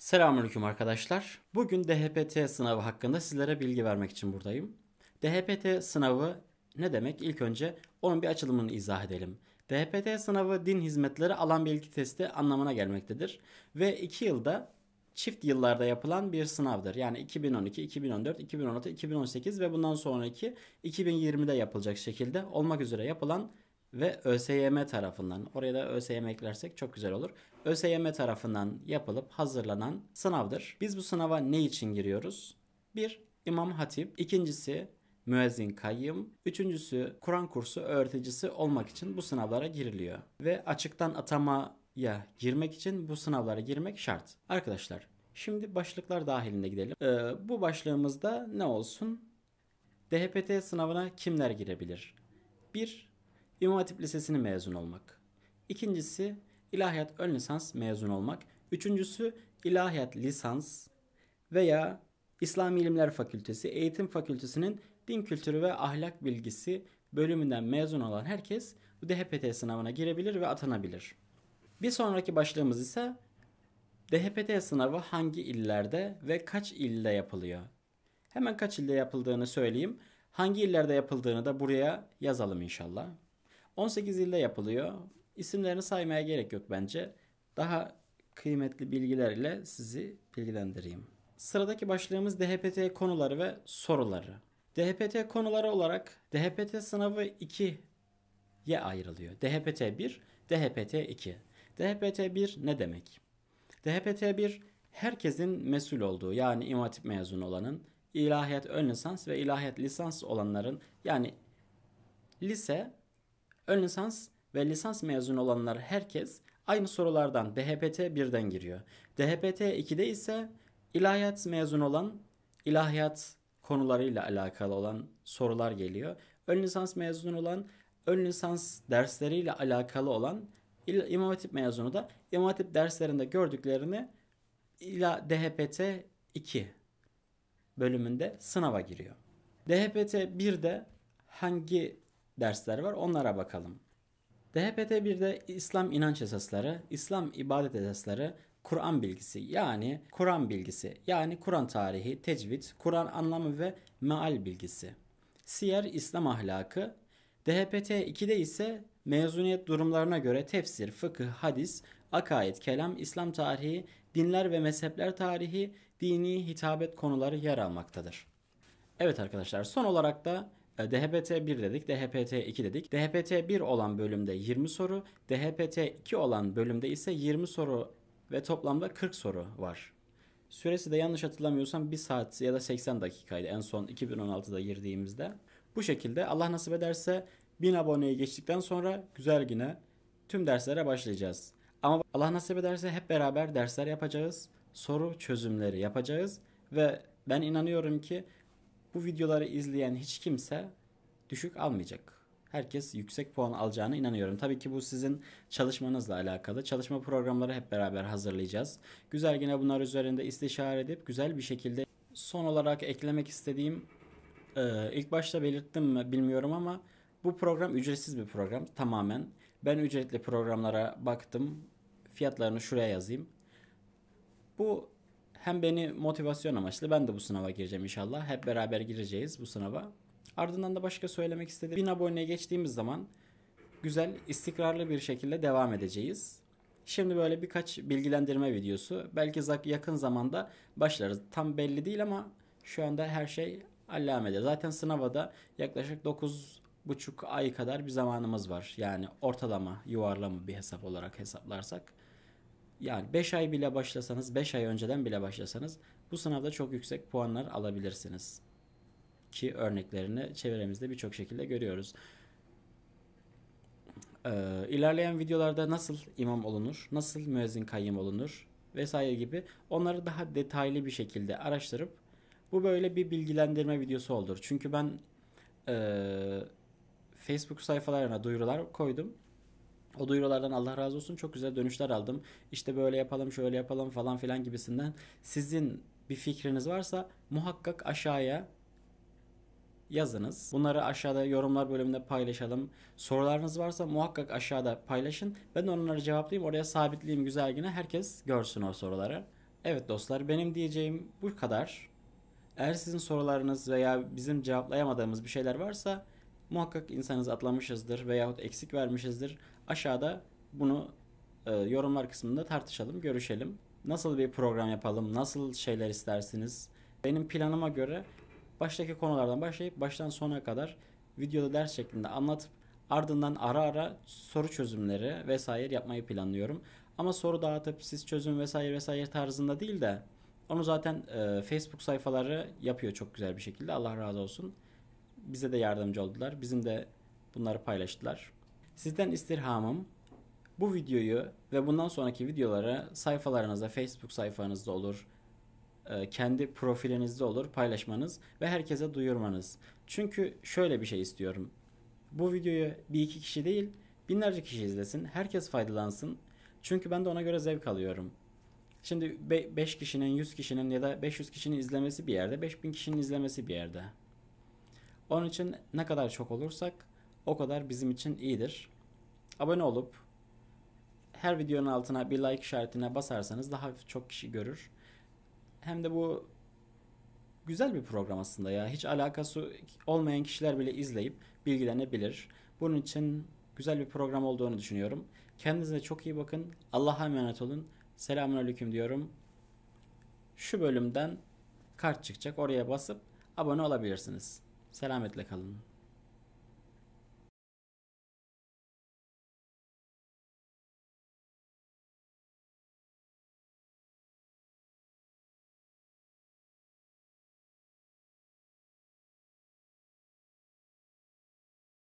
Selamünaleyküm arkadaşlar. Bugün DHPT sınavı hakkında sizlere bilgi vermek için buradayım. DHPT sınavı ne demek? İlk önce onun bir açılımını izah edelim. DHPT sınavı din hizmetleri alan bilgi testi anlamına gelmektedir ve 2 yılda çift yıllarda yapılan bir sınavdır. Yani 2012, 2014, 2016, 2018 ve bundan sonraki 2020'de yapılacak şekilde olmak üzere yapılan ve ÖSYM tarafından oraya da ÖSYM eklersek çok güzel olur. ÖSYM tarafından yapılıp hazırlanan sınavdır. Biz bu sınava ne için giriyoruz? Bir İmam Hatip, ikincisi müezzin kayyım, üçüncüsü Kur'an kursu öğreticisi olmak için bu sınavlara giriliyor. Ve açıktan atamaya girmek için bu sınavlara girmek şart. Arkadaşlar şimdi başlıklar dahilinde gidelim. Ee, bu başlığımızda ne olsun? DHPT sınavına kimler girebilir? Bir İmam Hatip Lisesi'ni mezun olmak. İkincisi ilahiyat ön lisans mezun olmak. Üçüncüsü ilahiyat lisans veya İslam İlimler Fakültesi, Eğitim Fakültesi'nin Din Kültürü ve Ahlak Bilgisi bölümünden mezun olan herkes DHPT sınavına girebilir ve atanabilir. Bir sonraki başlığımız ise DHPT sınavı hangi illerde ve kaç ilde yapılıyor? Hemen kaç ilde yapıldığını söyleyeyim. Hangi illerde yapıldığını da buraya yazalım inşallah. 18 ilde yapılıyor. İsimlerini saymaya gerek yok bence. Daha kıymetli bilgiler ile sizi bilgilendireyim. Sıradaki başlığımız DHPT konuları ve soruları. DHPT konuları olarak DHPT sınavı 2'ye ayrılıyor. DHPT 1, DHPT 2. DHPT 1 ne demek? DHPT 1 herkesin mesul olduğu yani imatip mezunu olanın, ilahiyat ön lisans ve ilahiyat lisans olanların yani lise Ön lisans ve lisans mezunu olanlar herkes aynı sorulardan DHPT 1'den giriyor. DHPT 2'de ise ilahiyat mezunu olan ilahiyat konularıyla alakalı olan sorular geliyor. Ön lisans mezunu olan ön lisans dersleriyle alakalı olan İmam Hatip mezunu da İmam Hatip derslerinde gördüklerini ila DHPT 2 bölümünde sınava giriyor. DHPT 1'de hangi dersler var. Onlara bakalım. DHPT 1'de İslam inanç esasları, İslam ibadet esasları, Kur'an bilgisi yani Kur'an bilgisi yani Kur'an tarihi, tecvid, Kur'an anlamı ve meal bilgisi. Siyer İslam ahlakı, DHPT 2'de ise mezuniyet durumlarına göre tefsir, fıkıh, hadis, akaid, kelam, İslam tarihi, dinler ve mezhepler tarihi, dini hitabet konuları yer almaktadır. Evet arkadaşlar son olarak da e, DHPT1 dedik, DHPT2 dedik. DHPT1 olan bölümde 20 soru, DHPT2 olan bölümde ise 20 soru ve toplamda 40 soru var. Süresi de yanlış hatırlamıyorsam 1 saat ya da 80 dakikaydı en son 2016'da girdiğimizde. Bu şekilde Allah nasip ederse 1000 aboneye geçtikten sonra güzel güne tüm derslere başlayacağız. Ama Allah nasip ederse hep beraber dersler yapacağız, soru çözümleri yapacağız ve ben inanıyorum ki bu videoları izleyen hiç kimse düşük almayacak. Herkes yüksek puan alacağına inanıyorum. Tabii ki bu sizin çalışmanızla alakalı. Çalışma programları hep beraber hazırlayacağız. Güzel yine bunlar üzerinde istişare edip güzel bir şekilde son olarak eklemek istediğim e, ilk başta belirttim mi bilmiyorum ama bu program ücretsiz bir program tamamen. Ben ücretli programlara baktım. Fiyatlarını şuraya yazayım. Bu hem beni motivasyon amaçlı ben de bu sınava gireceğim inşallah. Hep beraber gireceğiz bu sınava. Ardından da başka söylemek istediğim 1000 aboneye geçtiğimiz zaman güzel, istikrarlı bir şekilde devam edeceğiz. Şimdi böyle birkaç bilgilendirme videosu. Belki yakın zamanda başlarız. Tam belli değil ama şu anda her şey allamede. Zaten sınava da yaklaşık 9 buçuk ay kadar bir zamanımız var. Yani ortalama, yuvarlama bir hesap olarak hesaplarsak yani 5 ay bile başlasanız, 5 ay önceden bile başlasanız bu sınavda çok yüksek puanlar alabilirsiniz. Ki örneklerini çevremizde birçok şekilde görüyoruz. Ee, ilerleyen videolarda nasıl imam olunur, nasıl müezzin kayyım olunur vesaire gibi onları daha detaylı bir şekilde araştırıp bu böyle bir bilgilendirme videosu olur. Çünkü ben e, Facebook sayfalarına duyurular koydum. O duyurulardan Allah razı olsun çok güzel dönüşler aldım. İşte böyle yapalım şöyle yapalım falan filan gibisinden. Sizin bir fikriniz varsa muhakkak aşağıya yazınız. Bunları aşağıda yorumlar bölümünde paylaşalım. Sorularınız varsa muhakkak aşağıda paylaşın. Ben onları cevaplayayım. Oraya sabitleyeyim güzel güne. Herkes görsün o soruları. Evet dostlar benim diyeceğim bu kadar. Eğer sizin sorularınız veya bizim cevaplayamadığımız bir şeyler varsa Muhakkak insanız atlamışızdır veyahut eksik vermişizdir. Aşağıda bunu e, yorumlar kısmında tartışalım, görüşelim. Nasıl bir program yapalım, nasıl şeyler istersiniz? Benim planıma göre baştaki konulardan başlayıp baştan sona kadar videoda ders şeklinde anlatıp ardından ara ara soru çözümleri vesaire yapmayı planlıyorum. Ama soru dağıtıp siz çözüm vesaire vesaire tarzında değil de onu zaten e, Facebook sayfaları yapıyor çok güzel bir şekilde. Allah razı olsun bize de yardımcı oldular. Bizim de bunları paylaştılar. Sizden istirhamım bu videoyu ve bundan sonraki videoları sayfalarınızda, Facebook sayfanızda olur, e, kendi profilinizde olur paylaşmanız ve herkese duyurmanız. Çünkü şöyle bir şey istiyorum. Bu videoyu bir iki kişi değil binlerce kişi izlesin. Herkes faydalansın. Çünkü ben de ona göre zevk alıyorum. Şimdi 5 kişinin, 100 kişinin ya da 500 kişinin izlemesi bir yerde, 5000 kişinin izlemesi bir yerde. Onun için ne kadar çok olursak o kadar bizim için iyidir. Abone olup her videonun altına bir like işaretine basarsanız daha çok kişi görür. Hem de bu güzel bir program aslında ya. Hiç alakası olmayan kişiler bile izleyip bilgilenebilir. Bunun için güzel bir program olduğunu düşünüyorum. Kendinize çok iyi bakın. Allah'a emanet olun. Selamun Aleyküm diyorum. Şu bölümden kart çıkacak. Oraya basıp abone olabilirsiniz. Selametle kalın.